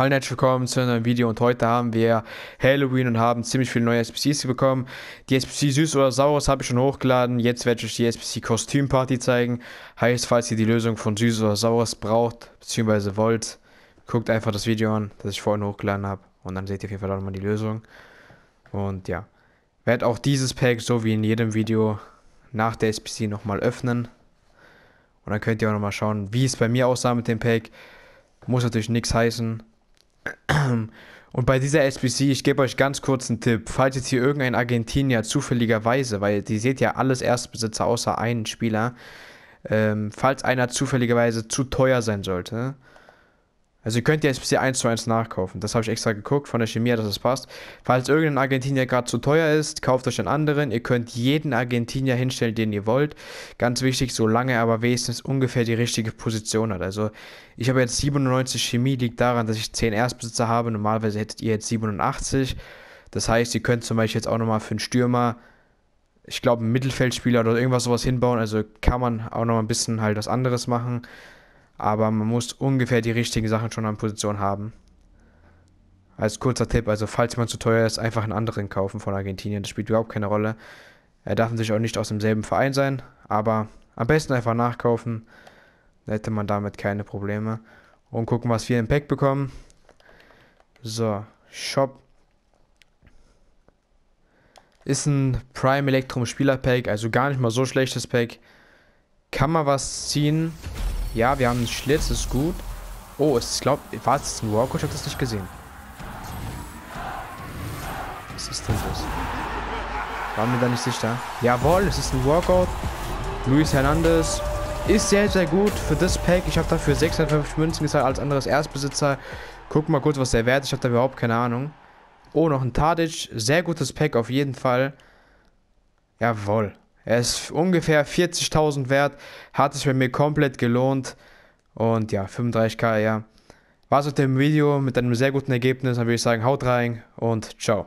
Hallo herzlich willkommen zu einem neuen Video und heute haben wir Halloween und haben ziemlich viele neue SPCs bekommen. Die SPC Süß oder Saures habe ich schon hochgeladen, jetzt werde ich die SPC Kostümparty zeigen. Heißt, falls ihr die Lösung von Süß oder Saures braucht, bzw. wollt, guckt einfach das Video an, das ich vorhin hochgeladen habe und dann seht ihr auf jeden Fall auch nochmal die Lösung. Und ja, werde auch dieses Pack, so wie in jedem Video, nach der SPC nochmal öffnen. Und dann könnt ihr auch nochmal schauen, wie es bei mir aussah mit dem Pack. Muss natürlich nichts heißen. Und bei dieser SBC, ich gebe euch ganz kurz einen Tipp, falls jetzt hier irgendein Argentinier zufälligerweise, weil die seht ja alles Erstbesitzer außer einen Spieler, ähm, falls einer zufälligerweise zu teuer sein sollte, also ihr könnt ja hier 1 zu 1 nachkaufen. Das habe ich extra geguckt von der Chemie, dass es das passt. Falls irgendein Argentinier gerade zu teuer ist, kauft euch einen anderen. Ihr könnt jeden Argentinier hinstellen, den ihr wollt. Ganz wichtig, solange er aber wenigstens ungefähr die richtige Position hat. Also ich habe jetzt 97 Chemie, liegt daran, dass ich 10 Erstbesitzer habe. Normalerweise hättet ihr jetzt 87. Das heißt, ihr könnt zum Beispiel jetzt auch nochmal für einen Stürmer, ich glaube, einen Mittelfeldspieler oder irgendwas sowas hinbauen. Also kann man auch nochmal ein bisschen halt was anderes machen aber man muss ungefähr die richtigen Sachen schon an Position haben. Als kurzer Tipp, also falls man zu teuer ist, einfach einen anderen kaufen von Argentinien. Das spielt überhaupt keine Rolle. Er darf natürlich auch nicht aus demselben Verein sein, aber am besten einfach nachkaufen. Da hätte man damit keine Probleme. Und gucken, was wir im Pack bekommen. So, Shop. Ist ein Prime Electrum Spieler Pack, also gar nicht mal so schlechtes Pack. Kann man was ziehen? Ja, wir haben einen Schlitz, ist gut. Oh, es ist, ich war es ein Walker? Ich habe das nicht gesehen. Was ist denn das? War mir da nicht sicher. Jawohl, es ist ein Walkout. Luis Hernandez ist sehr, sehr gut für das Pack. Ich habe dafür 650 Münzen gezahlt als anderes Erstbesitzer. Guck mal kurz, was der wert ist. Ich habe da überhaupt keine Ahnung. Oh, noch ein Tadic. Sehr gutes Pack auf jeden Fall. Jawohl. Er ist ungefähr 40.000 wert, hat es bei mir komplett gelohnt. Und ja, 35k, ja. War es mit dem Video mit einem sehr guten Ergebnis. Dann würde ich sagen, haut rein und ciao.